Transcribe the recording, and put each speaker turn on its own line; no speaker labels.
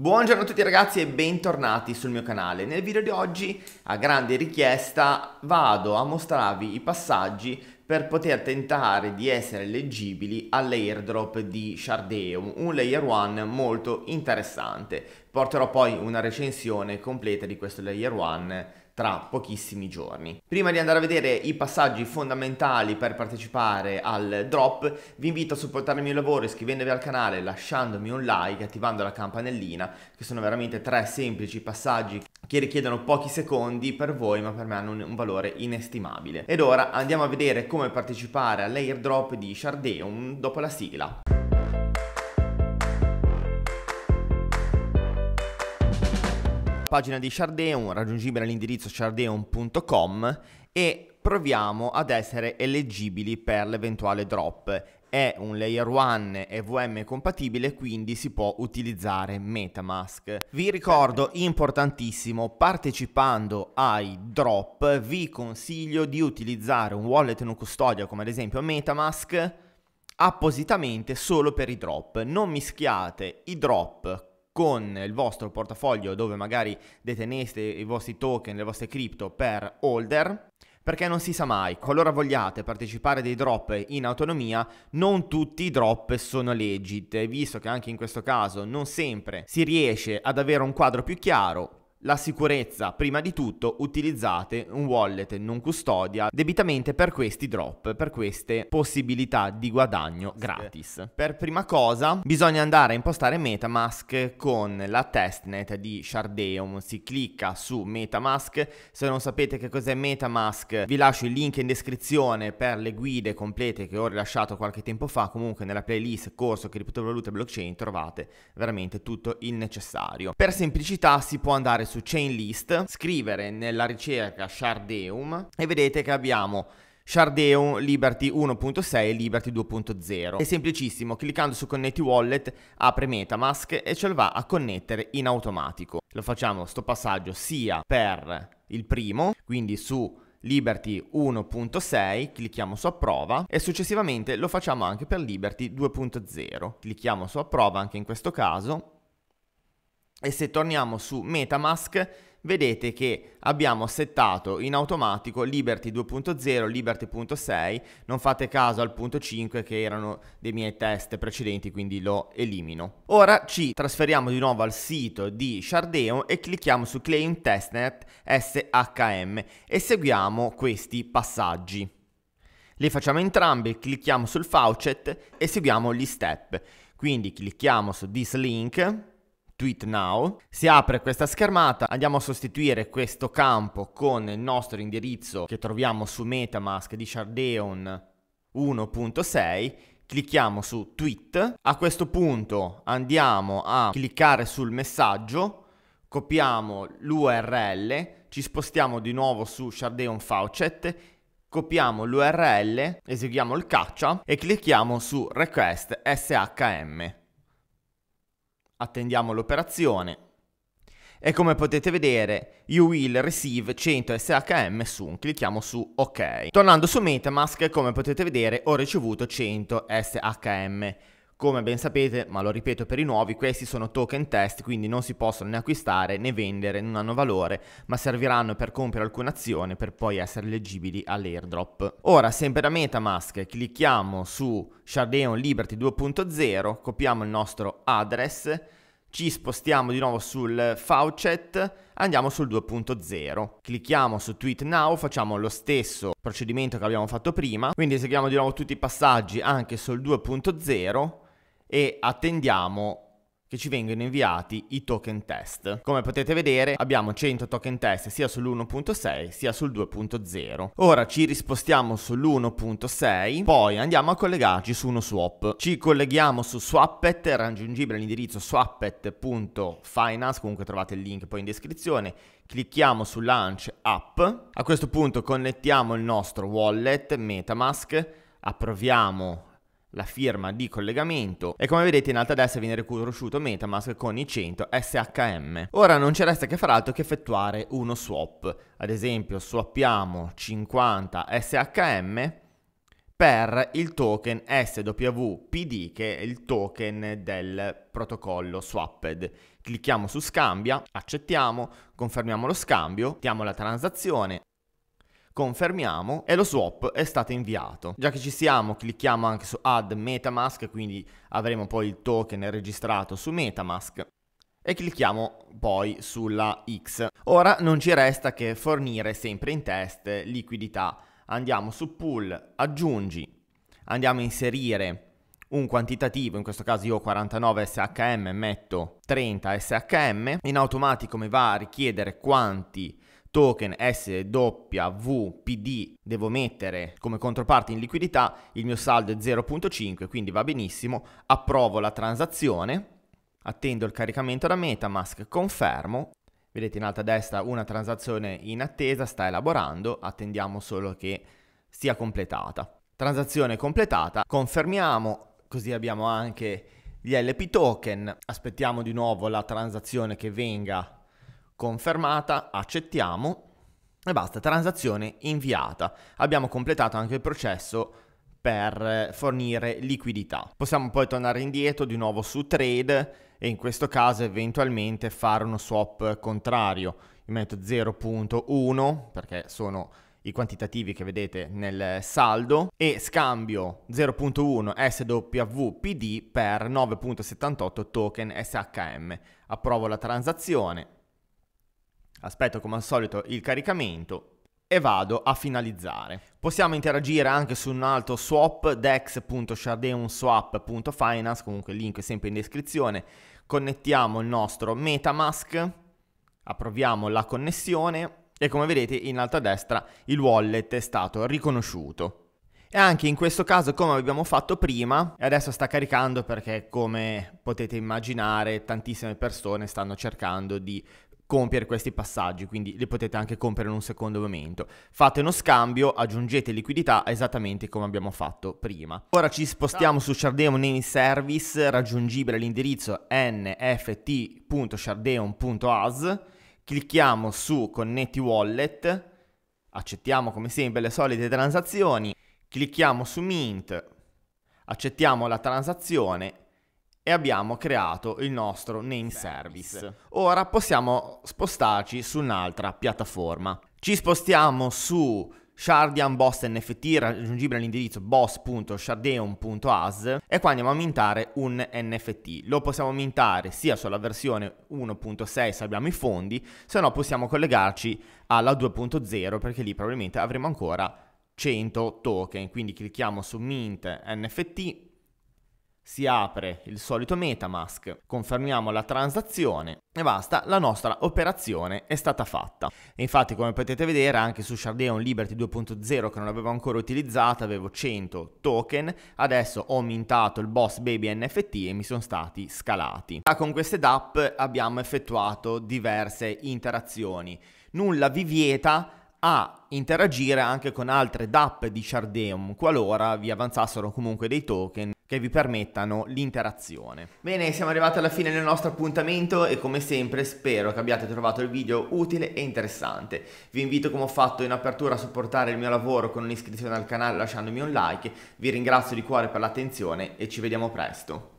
Buongiorno a tutti ragazzi e bentornati sul mio canale. Nel video di oggi, a grande richiesta, vado a mostrarvi i passaggi per poter tentare di essere leggibili all'airdrop di Shardeum, un layer 1 molto interessante. Porterò poi una recensione completa di questo layer 1 tra pochissimi giorni. Prima di andare a vedere i passaggi fondamentali per partecipare al drop, vi invito a supportare il mio lavoro iscrivendovi al canale, lasciandomi un like, attivando la campanellina, che sono veramente tre semplici passaggi che richiedono pochi secondi per voi ma per me hanno un, valore inestimabile. Ed ora andiamo a vedere come partecipare all'airdrop di Shardeum dopo la sigla. pagina di Shardeon, raggiungibile all'indirizzo shardeon.com e proviamo ad essere eleggibili per l'eventuale drop. È un layer 1 EVM compatibile, quindi si può utilizzare Metamask. Vi ricordo, importantissimo, partecipando ai drop vi consiglio di utilizzare un wallet non custodia come ad esempio Metamask appositamente solo per i drop. Non mischiate i drop con il vostro portafoglio dove magari deteneste i vostri token, le vostre cripto per holder, perché non si sa mai, qualora vogliate partecipare a dei drop in autonomia, non tutti i drop sono legit, visto che anche in questo caso non sempre si riesce ad avere un quadro più chiaro, la sicurezza, prima di tutto, utilizzate un wallet non custodia debitamente per questi drop, per queste possibilità di guadagno gratis. Per prima cosa bisogna andare a impostare Metamask con la testnet di Shardeum, si clicca su Metamask, se non sapete che cos'è Metamask vi lascio il link in descrizione per le guide complete che ho rilasciato qualche tempo fa, comunque nella playlist corso criptovalute blockchain trovate veramente tutto il necessario. Per semplicità si può andare su Chainlist, scrivere nella ricerca Shardeum e vedete che abbiamo Shardeum Liberty 1.6 e Liberty 2.0. È semplicissimo, cliccando su Connetti Wallet apre Metamask e ce lo va a connettere in automatico. Lo facciamo sto passaggio sia per il primo, quindi su Liberty 1.6, clicchiamo su approva e successivamente lo facciamo anche per Liberty 2.0. Clicchiamo su approva anche in questo caso e se torniamo su Metamask vedete che abbiamo settato in automatico Liberty 2.0, Liberty.6, non fate caso al punto 5 che erano dei miei test precedenti, quindi lo elimino. Ora ci trasferiamo di nuovo al sito di Shardeo e clicchiamo su Claim Testnet SHM e seguiamo questi passaggi. Li facciamo entrambi, clicchiamo sul faucet e seguiamo gli step. Quindi clicchiamo su this link Tweet Now. Si apre questa schermata, andiamo a sostituire questo campo con il nostro indirizzo che troviamo su Metamask di Shardeon 1.6 clicchiamo su tweet, a questo punto andiamo a cliccare sul messaggio, copiamo l'URL, ci spostiamo di nuovo su Shardeon Faucet, copiamo l'URL, eseguiamo il caccia e clicchiamo su request SHM. Attendiamo l'operazione. E come potete vedere, you will receive 100 SHM soon. Clicchiamo su OK. Tornando su Metamask, come potete vedere, ho ricevuto 100 SHM. Come ben sapete, ma lo ripeto per i nuovi, questi sono token test, quindi non si possono né acquistare né vendere, non hanno valore, ma serviranno per compiere alcuna azione per poi essere leggibili all'airdrop. Ora, sempre da Metamask, clicchiamo su Shardeon Liberty 2.0, copiamo il nostro address, ci spostiamo di nuovo sul Faucet, andiamo sul 2.0. Clicchiamo su Tweet Now, facciamo lo stesso procedimento che abbiamo fatto prima, quindi eseguiamo di nuovo tutti i passaggi anche sul 2.0 e attendiamo che ci vengano inviati i token test. Come potete vedere abbiamo 100 token test sia sull'1.6 sia sul 2.0. Ora ci rispostiamo sull'1.6, poi andiamo a collegarci su uno swap. Ci colleghiamo su Swappet, raggiungibile all'indirizzo swappet.finance, comunque trovate il link poi in descrizione. Clicchiamo su Launch App. A questo punto connettiamo il nostro wallet Metamask, approviamo la firma di collegamento e come vedete in alta destra viene riconosciuto Metamask con i 100 SHM. Ora non ci resta che far altro che effettuare uno swap, ad esempio swappiamo 50 SHM per il token SWPD che è il token del protocollo swapped. Clicchiamo su scambia, accettiamo, confermiamo lo scambio, diamo la transazione confermiamo e lo swap è stato inviato. Già che ci siamo clicchiamo anche su add metamask quindi avremo poi il token registrato su metamask e clicchiamo poi sulla X. Ora non ci resta che fornire sempre in test liquidità. Andiamo su pool, aggiungi, andiamo a inserire un quantitativo, in questo caso io ho 49 SHM metto 30 SHM, in automatico mi va a richiedere quanti token SWPD devo mettere come controparte in liquidità, il mio saldo è 0.5, quindi va benissimo, approvo la transazione, attendo il caricamento da Metamask, confermo, vedete in alto a destra una transazione in attesa, sta elaborando, attendiamo solo che sia completata. Transazione completata, confermiamo, così abbiamo anche gli LP token, aspettiamo di nuovo la transazione che venga Confermata, accettiamo e basta, transazione inviata. Abbiamo completato anche il processo per fornire liquidità. Possiamo poi tornare indietro di nuovo su trade e in questo caso eventualmente fare uno swap contrario. Io metto 0.1 perché sono i quantitativi che vedete nel saldo e scambio 0.1 SWPD per 9.78 token SHM. Approvo la transazione aspetto come al solito il caricamento e vado a finalizzare. Possiamo interagire anche su un altro swap, dex.shardeumswap.finance, comunque il link è sempre in descrizione. Connettiamo il nostro Metamask, approviamo la connessione e come vedete in alto a destra il wallet è stato riconosciuto. E anche in questo caso come abbiamo fatto prima, e adesso sta caricando perché come potete immaginare tantissime persone stanno cercando di compiere questi passaggi, quindi li potete anche compiere in un secondo momento. Fate uno scambio, aggiungete liquidità esattamente come abbiamo fatto prima. Ora ci spostiamo su Shardeon in Service, raggiungibile all'indirizzo nft.shardeon.as, clicchiamo su Connetti Wallet, accettiamo come sempre le solite transazioni, clicchiamo su Mint, accettiamo la transazione e abbiamo creato il nostro name service. Ora possiamo spostarci su un'altra piattaforma. Ci spostiamo su Shardian Boss NFT raggiungibile all'indirizzo boss.shardeon.as e qua andiamo a mintare un NFT. Lo possiamo mintare sia sulla versione 1.6 se abbiamo i fondi, se no possiamo collegarci alla 2.0 perché lì probabilmente avremo ancora 100 token. Quindi clicchiamo su Mint NFT si apre il solito Metamask, confermiamo la transazione e basta, la nostra operazione è stata fatta. E infatti come potete vedere anche su Shardeon Liberty 2.0 che non avevo ancora utilizzata avevo 100 token, adesso ho mintato il Boss Baby NFT e mi sono stati scalati. Con queste DApp abbiamo effettuato diverse interazioni, nulla vi vieta a interagire anche con altre DAP di Shardeon qualora vi avanzassero comunque dei token che vi permettano l'interazione. Bene, siamo arrivati alla fine del nostro appuntamento e come sempre spero che abbiate trovato il video utile e interessante. Vi invito come ho fatto in apertura a supportare il mio lavoro con un'iscrizione al canale lasciandomi un like, vi ringrazio di cuore per l'attenzione e ci vediamo presto.